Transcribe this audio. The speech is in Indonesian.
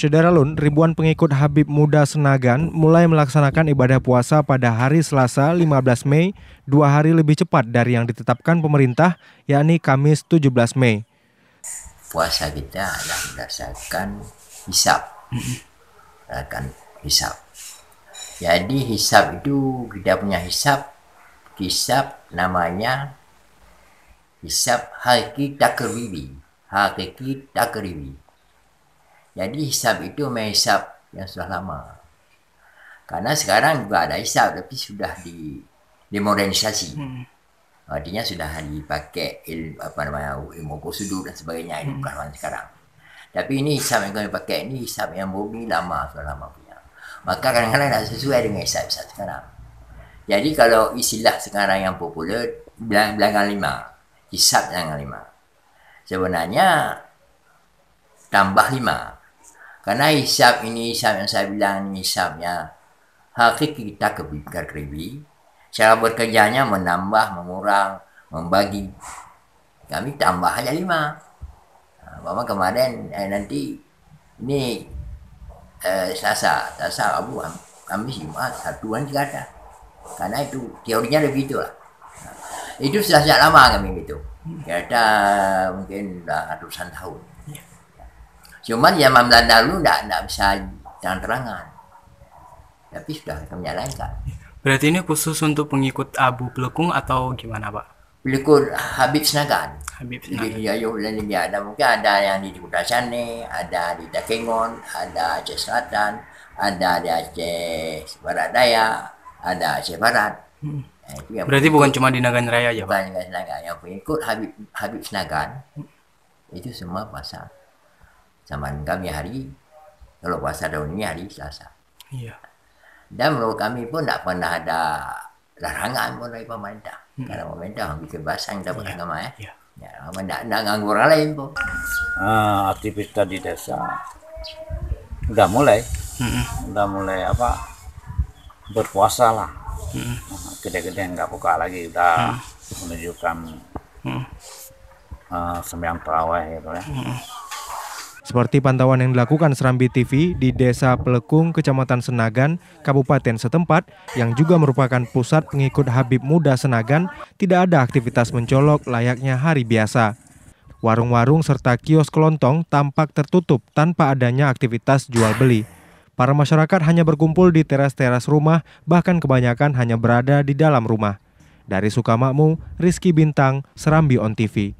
Saudara Lun, ribuan pengikut Habib Muda Senagan mulai melaksanakan ibadah puasa pada hari Selasa 15 Mei, dua hari lebih cepat dari yang ditetapkan pemerintah, yakni Kamis 17 Mei. Puasa kita adalah berdasarkan hisap. Berdasarkan hisap. Jadi hisap itu kita punya hisap, hisap namanya hisap hakikat kerwibi. Hakikat kerwibi. Jadi hisap itu memang hisap yang sudah lama. Karena sekarang juga ada hisap tapi sudah di dimodernisasi. Hmm. Artinya sudah dipakai il, apa namanya ilmu prosedur dan sebagainya itu hmm. bukan sekarang. Tapi ini hisap yang kami pakai ini hisap yang murni lama sudah lama punya. Maka kadang-kadang tak sesuai dengan hisap hisap sekarang. Jadi kalau istilah sekarang yang popular bilang bilangan lima hisap yang lima. Sebenarnya tambah lima. Karena hisap ini, hisap yang saya bilang ini hisap yang hakiki kita kebikar kribi. Cara bekerjanya menambah, mengurang, membagi. Kami tambah aja lima. Bapak ha, kemarin, eh, nanti ini eh, sasa, sasa abu, kami simak satu kan juga ada. Karena itu teorinya lebih itu lah. Nah, ha, itu sudah sejak lama kami itu. Kita mungkin dah ratusan tahun. Cuman zaman Belanda dulu tidak bisa terang-terangan. Tapi sudah terjalankan. Berarti ini khusus untuk pengikut Abu pelukung atau gimana Pak? Pelekung Habib Senagan. Habib Senagan. Iya, iya, lebih ada mungkin ada yang di Kutasane, ada di takengon ada Aceh Selatan, ada di Aceh Barat Daya, ada Aceh Barat. Hmm. Nah, itu yang Berarti pengikut, bukan cuma di Nagan Raya aja Pak? Bukan Nagan Senagan, yang pengikut Habib Habib Senagan hmm. itu semua pasang Zaman kami hari kalau puasa daun ini hari Selasa. Iya. Dan menurut kami pun tidak pernah ada larangan pun dari pemerintah. Hmm. Karena pemerintah kebebasan dapat yeah. agama eh. iya. ya. Yeah. Ya, tidak ganggu orang lain pun. Ah, aktivitas di desa udah mulai, hmm. udah mulai apa berpuasa lah. Hmm. Gede-gede ah, nggak buka lagi, udah hmm. menunjukkan hmm. uh, sembilan terawih gitu ya. Hmm. Seperti pantauan yang dilakukan Serambi TV di Desa Pelekung, Kecamatan Senagan, Kabupaten setempat, yang juga merupakan pusat pengikut Habib Muda Senagan, tidak ada aktivitas mencolok layaknya hari biasa. Warung-warung serta kios kelontong tampak tertutup tanpa adanya aktivitas jual beli. Para masyarakat hanya berkumpul di teras-teras rumah, bahkan kebanyakan hanya berada di dalam rumah. Dari Sukamakmu, Rizky Bintang, Serambi On TV.